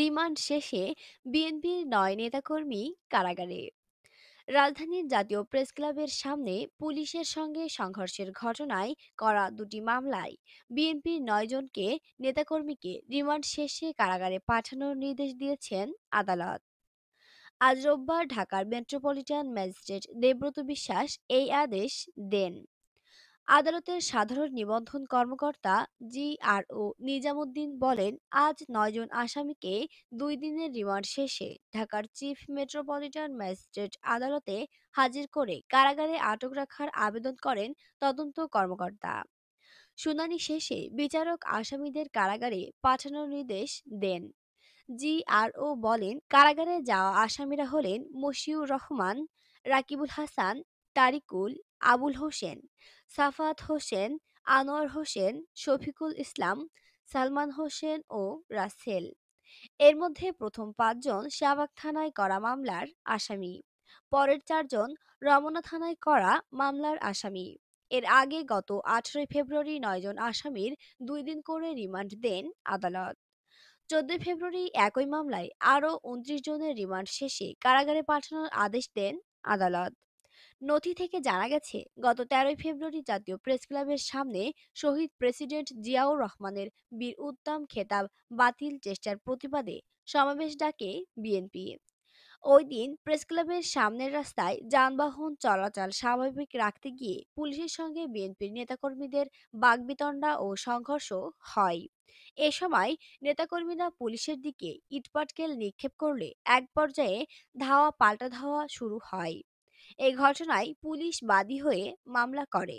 Remand শেষে বিএনপির নয় নেতাকর্মী কারাগারে রাজধানীর জাতীয় প্রেস ক্লাবের সামনে পুলিশের সঙ্গে সংঘর্ষের ঘটনায় করা দুটি মামলায় বিএনপির নয়জনকে নেতাকর্মীকে রিমান্ড শেষে কারাগারে পাঠানোর নির্দেশ দিয়েছেন আদালত আজ রোববার ঢাকার মেট্রোপলিটন ম্যাজিস্ট্রেট দেবব্রত বিশ্বাস এই আদেশ দেন আদালতের সাধারণ নিবন্ধন কর্মকর্তা জিআরও নিজামুদ্দিন বলেন আজ নয়জন আসামিকে দুই দিনের রিমান্ড শেষে ঢাকার চিফ মেট্রোপলিটন ম্যাজিস্ট্রেট আদালতে হাজির করে কারাগারে আটক রাখার আবেদন করেন তদন্ত কর্মকর্তা শুনানি শেষে বিচারক আসামিদের কারাগারে পাঠানোর নির্দেশ দেন জিআরও বলেন কারাগারে যাওয়া আসামিরা হলেন মশিউর রহমান রাকিবুল হাসান তারিকুল আবুল হোসেন সাফাত হোসেন আনোয়ার হোসেন শফিকুল ইসলাম সালমান হোসেন ও রাসেল এর মধ্যে প্রথম পাঁচজন শাহবাগ থানায় করা মামলার আসামি পরের চারজন রমনা থানায় করা মামলার আসামি এর আগে গত আঠারোই ফেব্রুয়ারি নয়জন আসামির দুই দিন করে রিমান্ড দেন আদালত চোদ্দই ফেব্রুয়ারি একই মামলায় আরও উনত্রিশ জনের রিমান্ড শেষে কারাগারে পাঠানোর আদেশ দেন আদালত নথি থেকে জানা গেছে গত তেরোই ফেব্রুয়ারি জাতীয় প্রেস ক্লাবের সামনে শহীদ প্রেসিডেন্ট জিয়াউর রহমানের বীর উত্তম খেতাব বাতিল চেষ্টার প্রতিবাদে সমাবেশ ডাকে বিএনপি ওই দিন প্রেস ক্লাবের সামনের রাস্তায় যানবাহন চলাচল স্বাভাবিক রাখতে গিয়ে পুলিশের সঙ্গে বিএনপির নেতাকর্মীদের বাগবিতণ্ডা ও সংঘর্ষ হয় এ সময় নেতাকর্মীরা পুলিশের দিকে ইটপাটকেল নিক্ষেপ করলে এক পর্যায়ে ধাওয়া পাল্টা ধাওয়া শুরু হয় এ ঘটনায় পুলিশ বাদী হয়ে মামলা করে।